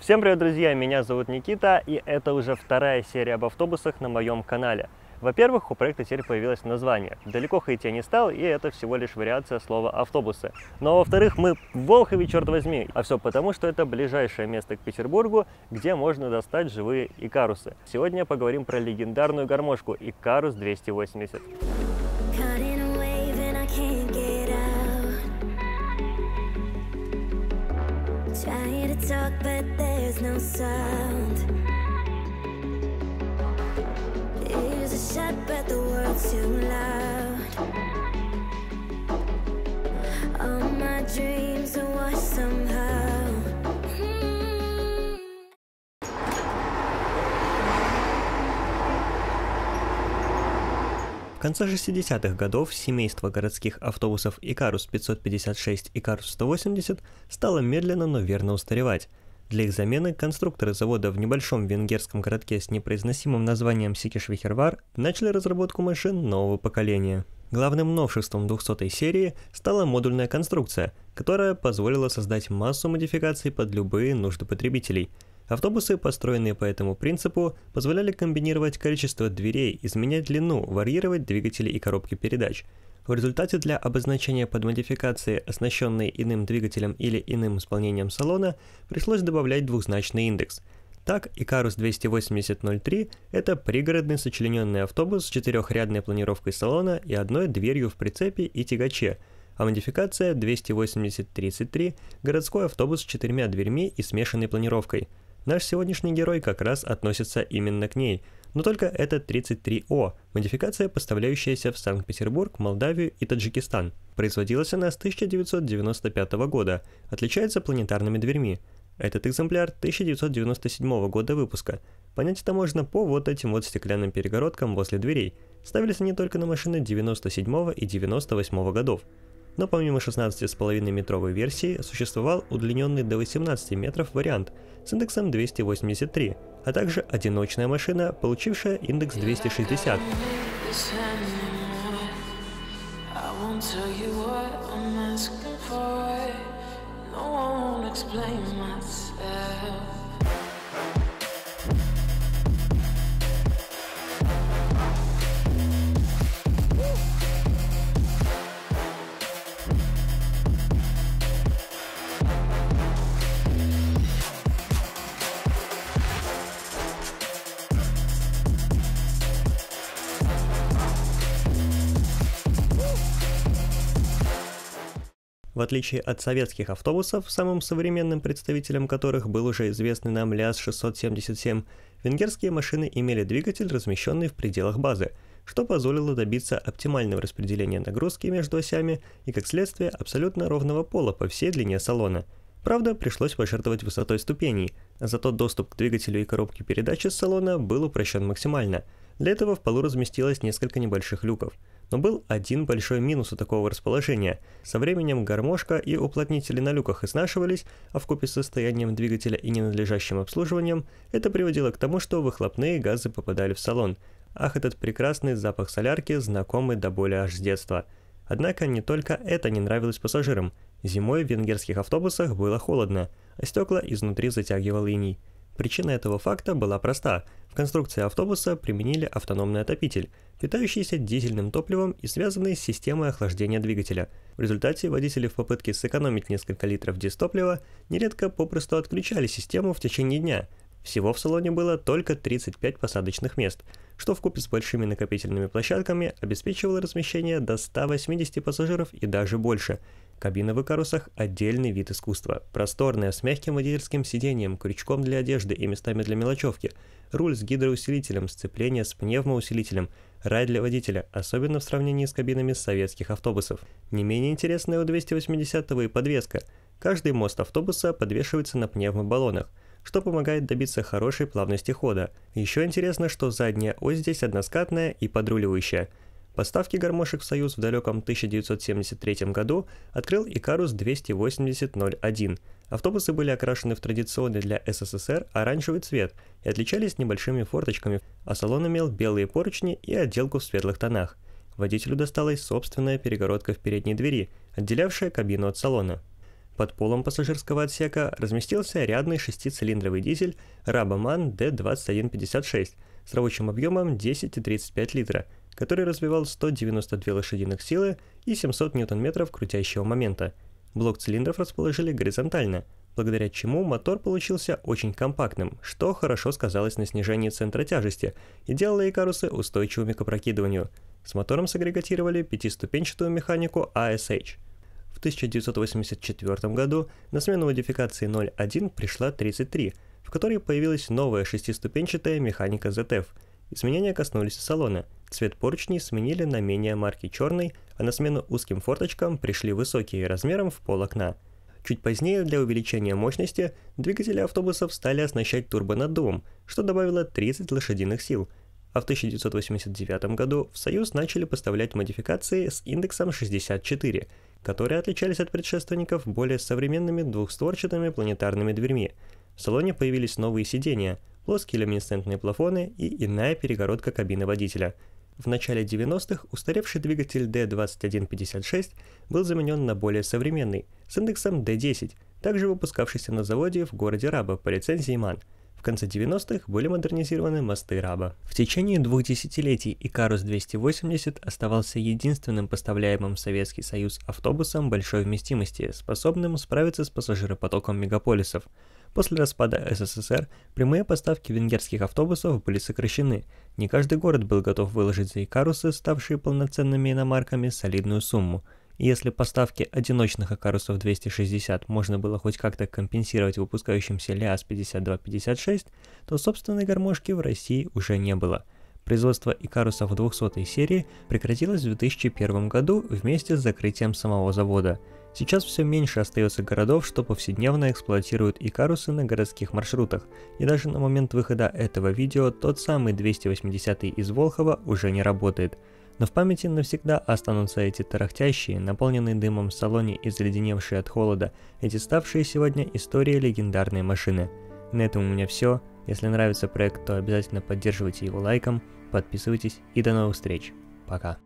Всем привет, друзья! Меня зовут Никита, и это уже вторая серия об автобусах на моем канале. Во-первых, у проекта теперь появилось название. Далеко ходить я не стал, и это всего лишь вариация слова «автобусы». Но ну, а во-вторых, мы в Волхове, черт возьми. А все потому, что это ближайшее место к Петербургу, где можно достать живые икарусы. Сегодня поговорим про легендарную гармошку Икарус 280. Trying to talk, but no sound Here's a shot, but the world's too loud All my dreams are washed somehow В конце 60-х годов семейство городских автобусов Икарус 556 и Икарус 180 стало медленно, но верно устаревать – для их замены конструкторы завода в небольшом венгерском городке с непроизносимым названием Сикишвихервар начали разработку машин нового поколения. Главным новшеством 200-й серии стала модульная конструкция, которая позволила создать массу модификаций под любые нужды потребителей – Автобусы, построенные по этому принципу, позволяли комбинировать количество дверей, изменять длину, варьировать двигатели и коробки передач. В результате для обозначения под модификации, оснащенной иным двигателем или иным исполнением салона, пришлось добавлять двухзначный индекс – так, Икарус 28003 – это пригородный сочлененный автобус с четырехрядной планировкой салона и одной дверью в прицепе и тягаче, а модификация 28033 – городской автобус с четырьмя дверьми и смешанной планировкой – Наш сегодняшний герой как раз относится именно к ней, но только это 33О, модификация, поставляющаяся в Санкт-Петербург, Молдавию и Таджикистан. Производилась она с 1995 года, отличается планетарными дверьми. Этот экземпляр 1997 года выпуска. Понять это можно по вот этим вот стеклянным перегородкам возле дверей. Ставились они только на машины 97 и 98 годов. Но помимо 16,5-метровой версии существовал удлиненный до 18 метров вариант с индексом 283, а также одиночная машина, получившая индекс 260. В отличие от советских автобусов, самым современным представителем которых был уже известный нам ЛиАЗ-677, венгерские машины имели двигатель, размещенный в пределах базы, что позволило добиться оптимального распределения нагрузки между осями и, как следствие, абсолютно ровного пола по всей длине салона. Правда, пришлось пожертвовать высотой ступеней, зато доступ к двигателю и коробке передачи из салона был упрощен максимально. Для этого в полу разместилось несколько небольших люков – но был один большой минус у такого расположения. Со временем гармошка и уплотнители на люках изнашивались, а в купе с состоянием двигателя и ненадлежащим обслуживанием это приводило к тому, что выхлопные газы попадали в салон. Ах, этот прекрасный запах солярки, знакомый до боли аж с детства. Однако не только это не нравилось пассажирам. Зимой в венгерских автобусах было холодно, а стекла изнутри затягивал иней. Причина этого факта была проста. В конструкции автобуса применили автономный отопитель, питающийся дизельным топливом и связанный с системой охлаждения двигателя. В результате водители в попытке сэкономить несколько литров дистоплива нередко попросту отключали систему в течение дня. Всего в салоне было только 35 посадочных мест, что вкупе с большими накопительными площадками обеспечивало размещение до 180 пассажиров и даже больше – Кабина в Икарусах – отдельный вид искусства. Просторная, с мягким водительским сиденьем, крючком для одежды и местами для мелочевки. Руль с гидроусилителем, сцепление с пневмоусилителем. Рай для водителя, особенно в сравнении с кабинами советских автобусов. Не менее интересная у 280-го и подвеска. Каждый мост автобуса подвешивается на пневмобаллонах что помогает добиться хорошей плавности хода. Еще интересно, что задняя ось здесь односкатная и подруливающая – Поставки гармошек в Союз в далеком 1973 году открыл Икарус 28001. Автобусы были окрашены в традиционный для СССР оранжевый цвет и отличались небольшими форточками, а салон имел белые поручни и отделку в светлых тонах. Водителю досталась собственная перегородка в передней двери, отделявшая кабину от салона. Под полом пассажирского отсека разместился рядный шестицилиндровый дизель Raboman D2156 с рабочим объемом 10,35 литра – который развивал 192 лошадиных силы и 700 ньютон-метров крутящего момента. Блок цилиндров расположили горизонтально, благодаря чему мотор получился очень компактным, что хорошо сказалось на снижении центра тяжести и делало Икарусы устойчивыми к опрокидыванию. С мотором сагрегатировали пятиступенчатую механику ASH а – в 1984 году на смену модификации 0.1 пришла 33, в которой появилась новая шестиступенчатая механика ZF. Изменения коснулись салона. Цвет поручней сменили на менее марки черный, а на смену узким форточкам пришли высокие размером в пол окна. Чуть позднее для увеличения мощности двигатели автобусов стали оснащать турбонаддувом, что добавило 30 лошадиных сил. А в 1989 году в Союз начали поставлять модификации с индексом 64, которые отличались от предшественников более современными двухстворчатыми планетарными дверьми. В салоне появились новые сидения, плоские люминесцентные плафоны и иная перегородка кабины водителя – в начале 90-х устаревший двигатель D2156 был заменен на более современный с индексом D10, также выпускавшийся на заводе в городе Раба по лицензии МАН – в конце 90-х были модернизированы мосты Раба. В течение двух десятилетий Икарус-280 оставался единственным поставляемым в Советский Союз автобусом большой вместимости, способным справиться с пассажиропотоком мегаполисов. После распада СССР прямые поставки венгерских автобусов были сокращены. Не каждый город был готов выложить за Икарусы, ставшие полноценными иномарками, солидную сумму – если поставки одиночных Акарусов 260 можно было хоть как-то компенсировать выпускающимся ЛиАЗ 5256, то собственной гармошки в России уже не было. Производство Икарусов 200 серии прекратилось в 2001 году вместе с закрытием самого завода. Сейчас все меньше остается городов, что повседневно эксплуатируют Икарусы на городских маршрутах, и даже на момент выхода этого видео тот самый 280 из Волхова уже не работает – но в памяти навсегда останутся эти тарахтящие, наполненные дымом в салоне и заледеневшие от холода, эти ставшие сегодня истории легендарной машины. На этом у меня все. Если нравится проект, то обязательно поддерживайте его лайком, подписывайтесь и до новых встреч. Пока.